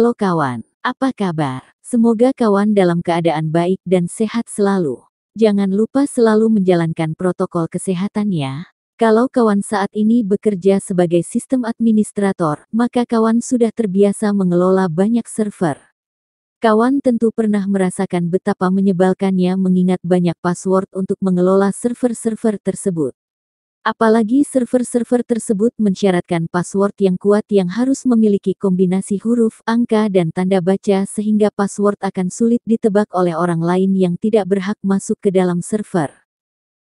Halo kawan, apa kabar? Semoga kawan dalam keadaan baik dan sehat selalu. Jangan lupa selalu menjalankan protokol kesehatan ya. Kalau kawan saat ini bekerja sebagai sistem administrator, maka kawan sudah terbiasa mengelola banyak server. Kawan tentu pernah merasakan betapa menyebalkannya mengingat banyak password untuk mengelola server-server tersebut. Apalagi server-server tersebut mensyaratkan password yang kuat yang harus memiliki kombinasi huruf, angka, dan tanda baca, sehingga password akan sulit ditebak oleh orang lain yang tidak berhak masuk ke dalam server.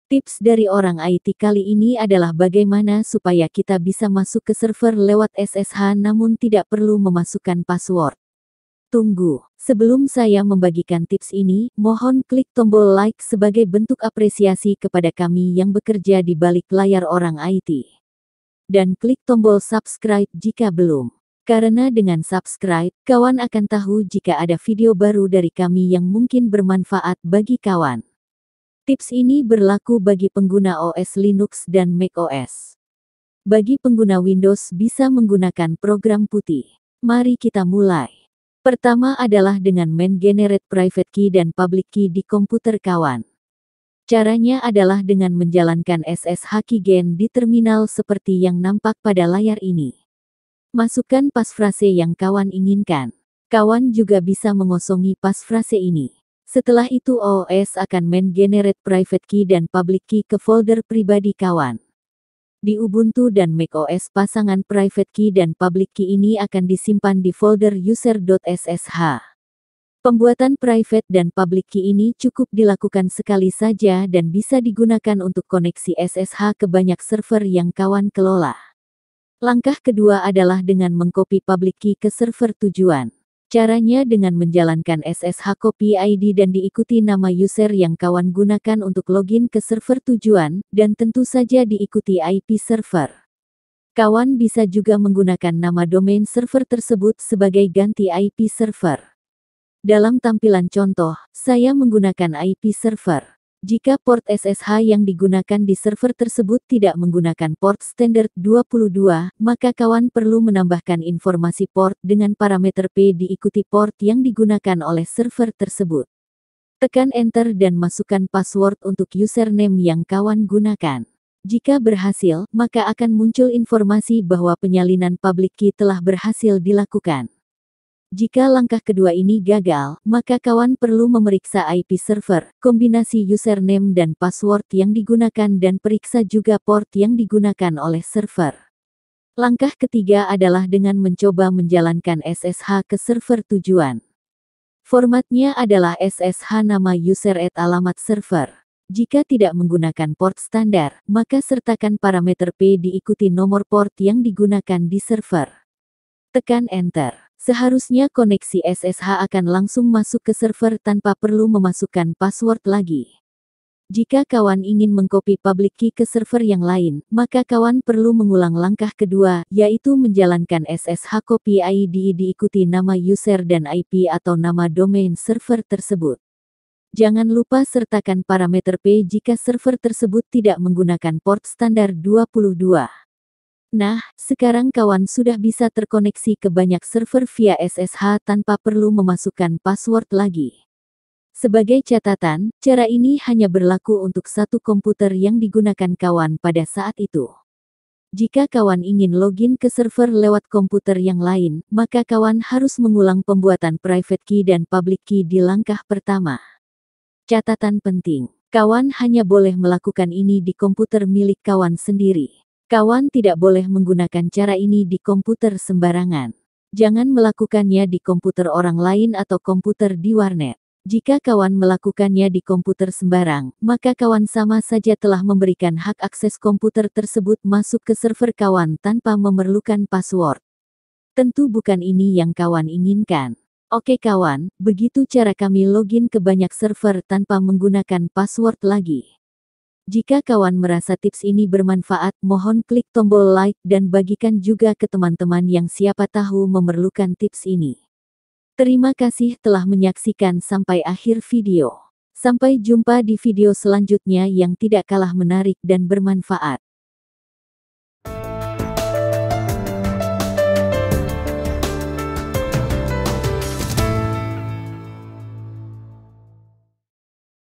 Tips dari orang IT kali ini adalah bagaimana supaya kita bisa masuk ke server lewat SSH namun tidak perlu memasukkan password. Tunggu, sebelum saya membagikan tips ini, mohon klik tombol like sebagai bentuk apresiasi kepada kami yang bekerja di balik layar orang IT. Dan klik tombol subscribe jika belum. Karena dengan subscribe, kawan akan tahu jika ada video baru dari kami yang mungkin bermanfaat bagi kawan. Tips ini berlaku bagi pengguna OS Linux dan macOS. Bagi pengguna Windows bisa menggunakan program putih. Mari kita mulai. Pertama adalah dengan men-generate private key dan public key di komputer kawan. Caranya adalah dengan menjalankan SSH keygen di terminal seperti yang nampak pada layar ini. Masukkan passphrase yang kawan inginkan. Kawan juga bisa mengosongi passphrase ini. Setelah itu OS akan men-generate private key dan public key ke folder pribadi kawan. Di Ubuntu dan macOS pasangan private key dan public key ini akan disimpan di folder user.ssh. Pembuatan private dan public key ini cukup dilakukan sekali saja dan bisa digunakan untuk koneksi SSH ke banyak server yang kawan kelola. Langkah kedua adalah dengan mengcopy public key ke server tujuan. Caranya dengan menjalankan SSH copy ID dan diikuti nama user yang kawan gunakan untuk login ke server tujuan, dan tentu saja diikuti IP server. Kawan bisa juga menggunakan nama domain server tersebut sebagai ganti IP server. Dalam tampilan contoh, saya menggunakan IP server. Jika port SSH yang digunakan di server tersebut tidak menggunakan port standar 22, maka kawan perlu menambahkan informasi port dengan parameter P diikuti port yang digunakan oleh server tersebut. Tekan Enter dan masukkan password untuk username yang kawan gunakan. Jika berhasil, maka akan muncul informasi bahwa penyalinan public key telah berhasil dilakukan. Jika langkah kedua ini gagal, maka kawan perlu memeriksa IP server, kombinasi username dan password yang digunakan dan periksa juga port yang digunakan oleh server. Langkah ketiga adalah dengan mencoba menjalankan SSH ke server tujuan. Formatnya adalah SSH nama user at alamat server. Jika tidak menggunakan port standar, maka sertakan parameter P diikuti nomor port yang digunakan di server. Tekan Enter. Seharusnya koneksi SSH akan langsung masuk ke server tanpa perlu memasukkan password lagi. Jika kawan ingin mengcopy public key ke server yang lain, maka kawan perlu mengulang langkah kedua, yaitu menjalankan SSH copy ID diikuti nama user dan IP atau nama domain server tersebut. Jangan lupa sertakan parameter P jika server tersebut tidak menggunakan port standar 22. Nah, sekarang kawan sudah bisa terkoneksi ke banyak server via SSH tanpa perlu memasukkan password lagi. Sebagai catatan, cara ini hanya berlaku untuk satu komputer yang digunakan kawan pada saat itu. Jika kawan ingin login ke server lewat komputer yang lain, maka kawan harus mengulang pembuatan private key dan public key di langkah pertama. Catatan penting, kawan hanya boleh melakukan ini di komputer milik kawan sendiri. Kawan tidak boleh menggunakan cara ini di komputer sembarangan. Jangan melakukannya di komputer orang lain atau komputer di warnet. Jika kawan melakukannya di komputer sembarang, maka kawan sama saja telah memberikan hak akses komputer tersebut masuk ke server kawan tanpa memerlukan password. Tentu bukan ini yang kawan inginkan. Oke kawan, begitu cara kami login ke banyak server tanpa menggunakan password lagi. Jika kawan merasa tips ini bermanfaat, mohon klik tombol like dan bagikan juga ke teman-teman yang siapa tahu memerlukan tips ini. Terima kasih telah menyaksikan sampai akhir video. Sampai jumpa di video selanjutnya yang tidak kalah menarik dan bermanfaat.